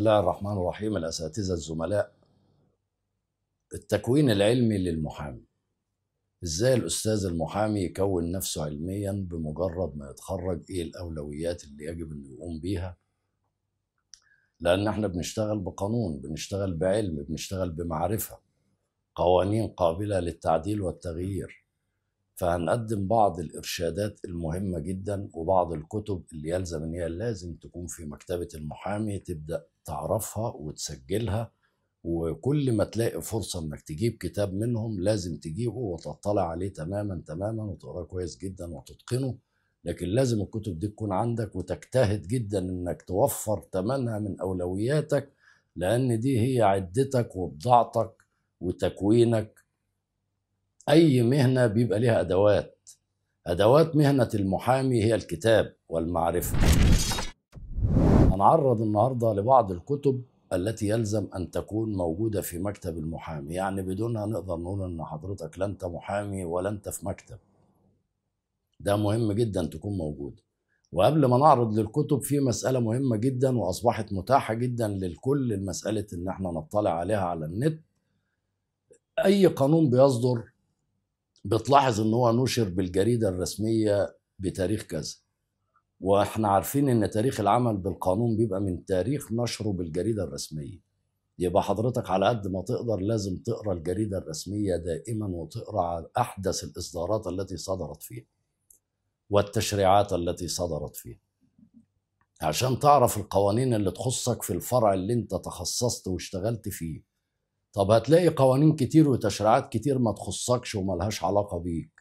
الله الرحمن الرحيم الأساتذة الزملاء التكوين العلمي للمحامي ازاي الأستاذ المحامي يكون نفسه علميا بمجرد ما يتخرج ايه الأولويات اللي يجب انه يقوم بيها لأن احنا بنشتغل بقانون بنشتغل بعلم بنشتغل بمعرفة قوانين قابلة للتعديل والتغيير فهنقدم بعض الإرشادات المهمة جدا وبعض الكتب اللي يلزم إن هي لازم تكون في مكتبة المحامي تبدأ تعرفها وتسجلها وكل ما تلاقي فرصة انك تجيب كتاب منهم لازم تجيبه وتطلع عليه تماما تماما وتقراه كويس جدا وتتقنه لكن لازم الكتب دي تكون عندك وتجتهد جدا انك توفر ثمنها من اولوياتك لان دي هي عدتك وبضاعتك وتكوينك اي مهنة بيبقى ليها ادوات ادوات مهنة المحامي هي الكتاب والمعرفة هنعرض النهارده لبعض الكتب التي يلزم ان تكون موجوده في مكتب المحامي، يعني بدونها نقدر نقول ان حضرتك لا انت محامي ولا انت في مكتب. ده مهم جدا تكون موجوده. وقبل ما نعرض للكتب في مسألة مهمة جدا وأصبحت متاحة جدا للكل المسألة إن احنا نطلع عليها على النت أي قانون بيصدر بتلاحظ إن هو نشر بالجريدة الرسمية بتاريخ كذا واحنا عارفين ان تاريخ العمل بالقانون بيبقى من تاريخ نشره بالجريده الرسميه يبقى حضرتك على قد ما تقدر لازم تقرا الجريده الرسميه دائما وتقرا احدث الاصدارات التي صدرت فيها والتشريعات التي صدرت فيها عشان تعرف القوانين اللي تخصك في الفرع اللي انت تخصصت واشتغلت فيه طب هتلاقي قوانين كتير وتشريعات كتير ما تخصكش وملهاش علاقه بيك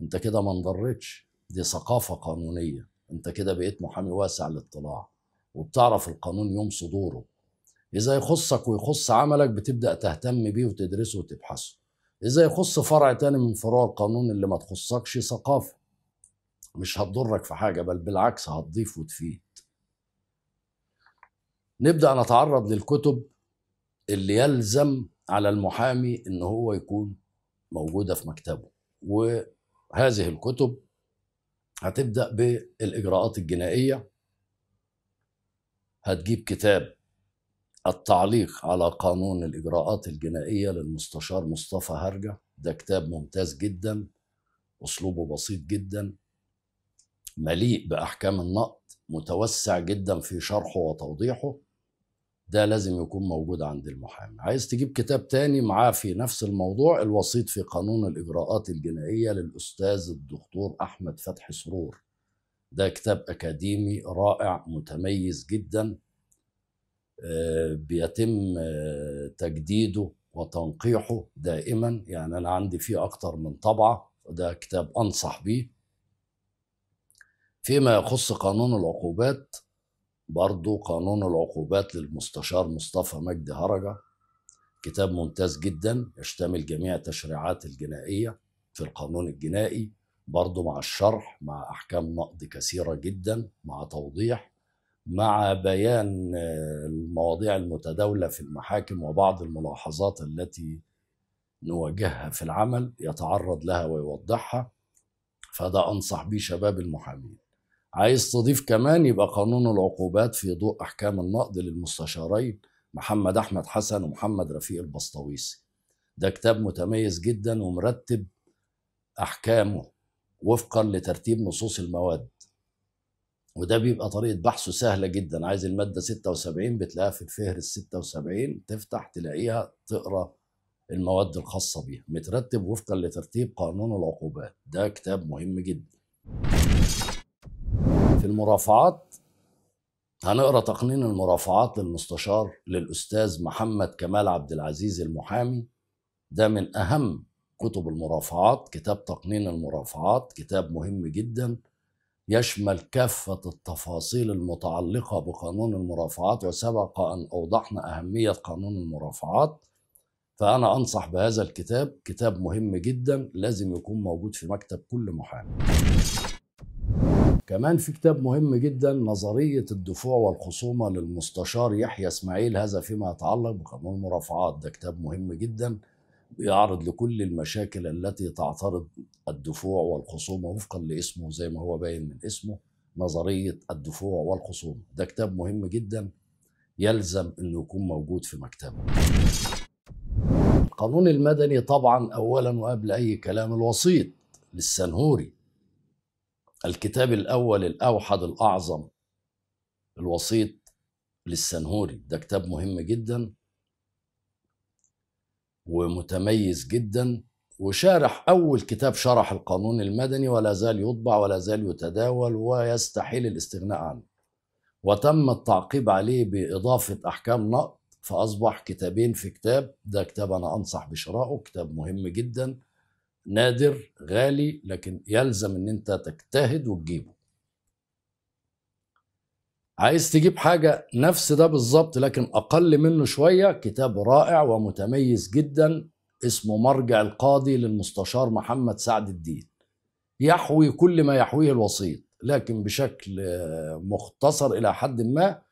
انت كده ما انضرتش دي ثقافه قانونيه انت كده بقيت محامي واسع الاطلاع وبتعرف القانون يوم صدوره اذا يخصك ويخص عملك بتبدا تهتم بيه وتدرسه وتبحثه اذا يخص فرع تاني من فروع القانون اللي ما تخصكش ثقافه مش هتضرك في حاجه بل بالعكس هتضيف وتفيد نبدا نتعرض للكتب اللي يلزم على المحامي ان هو يكون موجوده في مكتبه وهذه الكتب هتبدأ بالإجراءات الجنائية هتجيب كتاب التعليق على قانون الإجراءات الجنائية للمستشار مصطفى هرجة ده كتاب ممتاز جدا أسلوبه بسيط جدا مليء بأحكام النقد متوسع جدا في شرحه وتوضيحه ده لازم يكون موجود عند المحامي عايز تجيب كتاب تاني معاه في نفس الموضوع الوسيط في قانون الإجراءات الجنائية للأستاذ الدكتور أحمد فتحي سرور ده كتاب أكاديمي رائع متميز جدا آه، بيتم آه، تجديده وتنقيحه دائما يعني أنا عندي فيه أكتر من طبعة ده كتاب أنصح بيه فيما يخص قانون العقوبات برضو قانون العقوبات للمستشار مصطفى مجدي هرجة كتاب ممتاز جدا يشتمل جميع التشريعات الجنائية في القانون الجنائي برضو مع الشرح مع أحكام نقد كثيرة جدا مع توضيح مع بيان آه، المواضيع المتداولة في المحاكم وبعض الملاحظات التي نواجهها في العمل يتعرض لها ويوضحها فده أنصح به شباب المحامين عايز تضيف كمان يبقى قانون العقوبات في ضوء احكام النقد للمستشارين محمد احمد حسن ومحمد رفيق البسطويسي ده كتاب متميز جدا ومرتب احكامه وفقا لترتيب نصوص المواد وده بيبقى طريقه بحثه سهله جدا عايز الماده 76 بتلاقيها في الفهرس 76 تفتح تلاقيها تقرا المواد الخاصه بيها مترتب وفقا لترتيب قانون العقوبات ده كتاب مهم جدا في المرافعات هنقرا تقنين المرافعات للمستشار للاستاذ محمد كمال عبد العزيز المحامي ده من اهم كتب المرافعات كتاب تقنين المرافعات كتاب مهم جدا يشمل كافة التفاصيل المتعلقة بقانون المرافعات وسبق أن أوضحنا أهمية قانون المرافعات فأنا أنصح بهذا الكتاب كتاب مهم جدا لازم يكون موجود في مكتب كل محامي كمان في كتاب مهم جدا نظرية الدفوع والخصومة للمستشار يحيى اسماعيل هذا فيما يتعلق بقانون المرافعات ده كتاب مهم جدا بيعرض لكل المشاكل التي تعترض الدفوع والخصومة وفقا لاسمه زي ما هو باين من اسمه نظرية الدفوع والخصومة ده كتاب مهم جدا يلزم انه يكون موجود في مكتبه القانون المدني طبعا اولا وقبل اي كلام الوسيط للسنهوري الكتاب الأول الأوحد الأعظم الوسيط للسنهوري ده كتاب مهم جدا ومتميز جدا وشارح أول كتاب شرح القانون المدني ولا زال يطبع ولا زال يتداول ويستحيل الاستغناء عنه وتم التعقيب عليه بإضافة أحكام نقد فأصبح كتابين في كتاب ده كتاب أنا أنصح بشرائه كتاب مهم جدا نادر غالي لكن يلزم ان انت تجتهد وتجيبه عايز تجيب حاجة نفس ده بالظبط لكن أقل منه شوية كتاب رائع ومتميز جدا اسمه مرجع القاضي للمستشار محمد سعد الدين يحوي كل ما يحويه الوسيط لكن بشكل مختصر إلى حد ما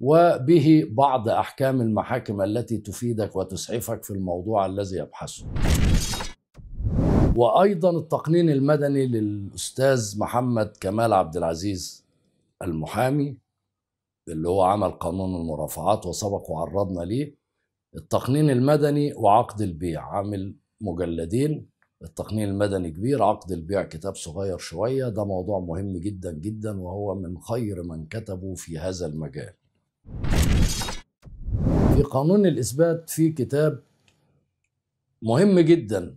وبه بعض أحكام المحاكم التي تفيدك وتسعفك في الموضوع الذي يبحثه وايضا التقنين المدني للاستاذ محمد كمال عبد العزيز المحامي اللي هو عمل قانون المرافعات وسبق وعرضنا ليه التقنين المدني وعقد البيع عامل مجلدين التقنين المدني كبير عقد البيع كتاب صغير شوية ده موضوع مهم جدا جدا وهو من خير من كتبوا في هذا المجال في قانون الإثبات في كتاب مهم جدا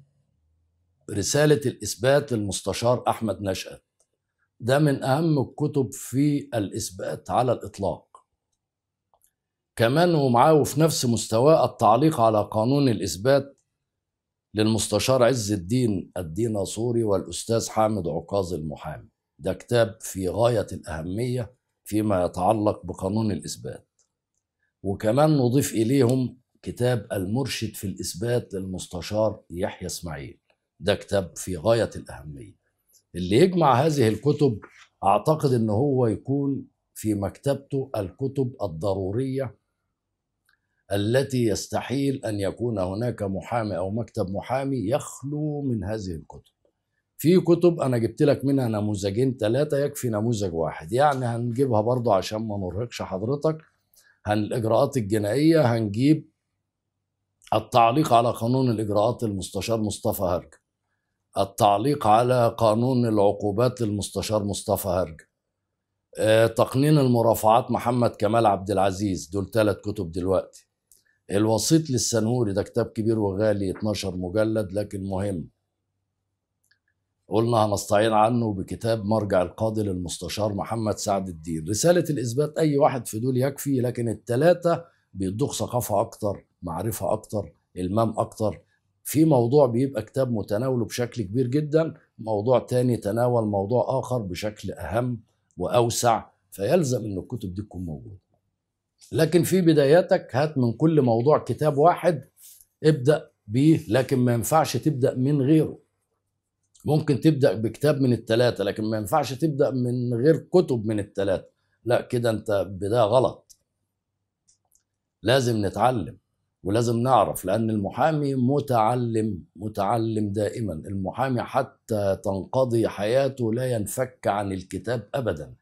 رسالة الإثبات للمستشار أحمد نشأت ده من أهم الكتب في الإثبات على الإطلاق كمان ومعاه وفي نفس مستواه التعليق على قانون الإثبات للمستشار عز الدين الديناصوري والأستاذ حامد عكاظ المحامي ده كتاب في غاية الأهمية فيما يتعلق بقانون الإثبات وكمان نضيف إليهم كتاب المرشد في الإثبات للمستشار يحيى إسماعيل ده كتاب في غاية الأهمية اللي يجمع هذه الكتب أعتقد أن هو يكون في مكتبته الكتب الضرورية التي يستحيل أن يكون هناك محامي أو مكتب محامي يخلو من هذه الكتب في كتب أنا جبت لك منها نموذجين ثلاثة يكفي نموذج واحد يعني هنجيبها برضه عشان ما نرهقش حضرتك هن الإجراءات الجنائية هنجيب التعليق على قانون الإجراءات المستشار مصطفى هرجل التعليق على قانون العقوبات للمستشار مصطفى هرج آه، تقنين المرافعات محمد كمال عبد العزيز دول ثلاث كتب دلوقتي الوسيط للسنهوري ده كتاب كبير وغالي 12 مجلد لكن مهم قلنا هنستعين عنه بكتاب مرجع القاضي للمستشار محمد سعد الدين رسالة الإثبات أي واحد في دول يكفي لكن الثلاثة بيدوك ثقافة أكتر معرفة أكتر المام أكتر في موضوع بيبقى كتاب متناوله بشكل كبير جدا موضوع تاني تناول موضوع آخر بشكل أهم وأوسع فيلزم أن الكتب دي تكون موجودة لكن في بداياتك هات من كل موضوع كتاب واحد ابدأ بيه لكن ما ينفعش تبدأ من غيره ممكن تبدأ بكتاب من التلاتة لكن ما ينفعش تبدأ من غير كتب من التلاتة لا كده انت بداية غلط لازم نتعلم ولازم نعرف لأن المحامي متعلم متعلم دائما المحامي حتى تنقضي حياته لا ينفك عن الكتاب أبدا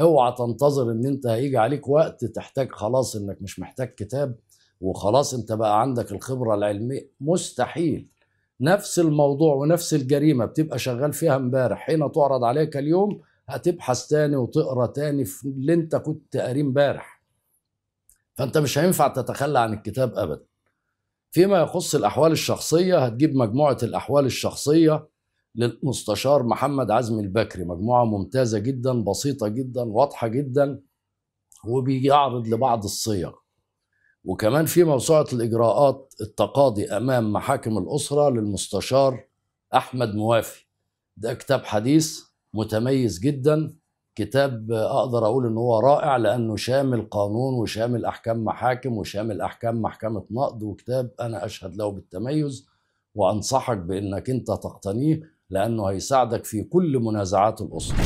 اوعى تنتظر ان انت هيجي عليك وقت تحتاج خلاص انك مش محتاج كتاب وخلاص انت بقى عندك الخبرة العلمية مستحيل نفس الموضوع ونفس الجريمة بتبقى شغال فيها امبارح حين تعرض عليك اليوم هتبحث تاني وتقرا تاني في اللي انت كنت قاريه امبارح فانت مش هينفع تتخلى عن الكتاب ابدا فيما يخص الاحوال الشخصيه هتجيب مجموعه الاحوال الشخصيه للمستشار محمد عزم البكري مجموعه ممتازه جدا بسيطه جدا واضحه جدا وبيعرض لبعض الصيغ وكمان في موسوعه الاجراءات التقاضي امام محاكم الاسره للمستشار احمد موافي ده كتاب حديث متميز جدا كتاب اقدر اقول ان هو رائع لانه شامل قانون وشامل احكام محاكم وشامل احكام محكمه نقد وكتاب انا اشهد له بالتميز وانصحك بانك انت تقتنيه لانه هيساعدك في كل منازعات الاسره.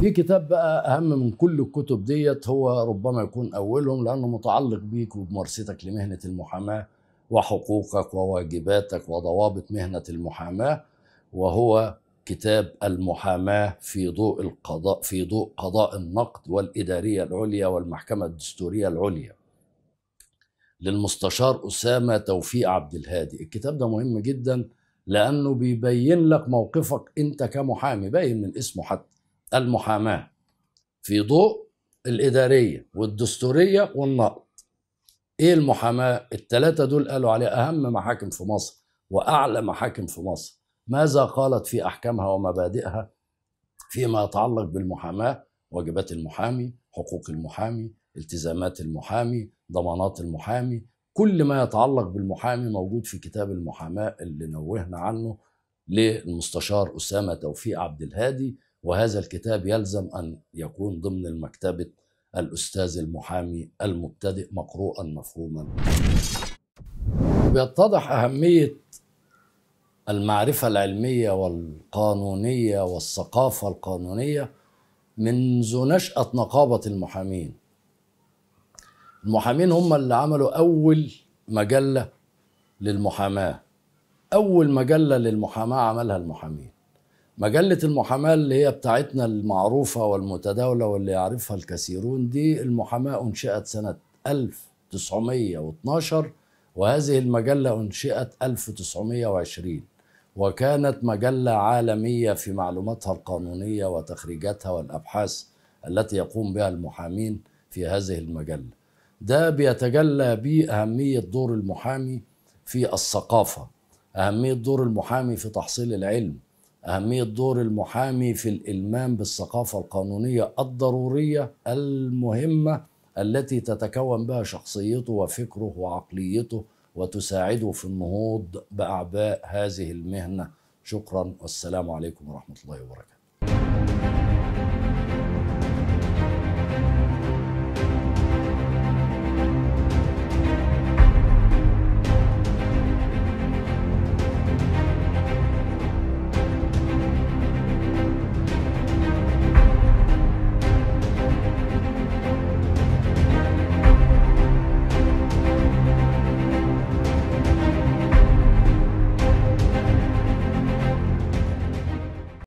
في كتاب بقى اهم من كل الكتب ديت هو ربما يكون اولهم لانه متعلق بيك وبممارستك لمهنه المحاماه وحقوقك وواجباتك وضوابط مهنه المحاماه وهو كتاب المحاماة في ضوء القضاء في ضوء قضاء النقد والإدارية العليا والمحكمة الدستورية العليا للمستشار أسامة توفيق عبد الهادي الكتاب ده مهم جدا لأنه بيبين لك موقفك أنت كمحامي باين من اسمه حتى المحاماة في ضوء الإدارية والدستورية والنقد إيه المحاماة التلاتة دول قالوا عليه أهم محاكم في مصر وأعلى محاكم في مصر ماذا قالت في أحكامها ومبادئها فيما يتعلق بالمحاماة واجبات المحامي حقوق المحامي التزامات المحامي ضمانات المحامي كل ما يتعلق بالمحامي موجود في كتاب المحاماة اللي نوهنا عنه للمستشار أسامة توفيق عبد الهادي وهذا الكتاب يلزم أن يكون ضمن المكتبه الأستاذ المحامي المبتدئ مقروءا مفهوما بيتضح أهمية المعرفة العلمية والقانونية والثقافة القانونية منذ نشأة نقابة المحامين المحامين هم اللي عملوا أول مجلة للمحاماة أول مجلة للمحاماة عملها المحامين مجلة المحاماة اللي هي بتاعتنا المعروفة والمتداولة واللي يعرفها الكثيرون دي المحاماة أنشئت سنة 1912 وهذه المجلة أنشئت 1920 وكانت مجلة عالمية في معلوماتها القانونية وتخريجاتها والأبحاث التي يقوم بها المحامين في هذه المجلة ده بيتجلى به أهمية دور المحامي في الثقافة أهمية دور المحامي في تحصيل العلم أهمية دور المحامي في الإلمام بالثقافة القانونية الضرورية المهمة التي تتكون بها شخصيته وفكره وعقليته وتساعده في النهوض باعباء هذه المهنه شكرا والسلام عليكم ورحمه الله وبركاته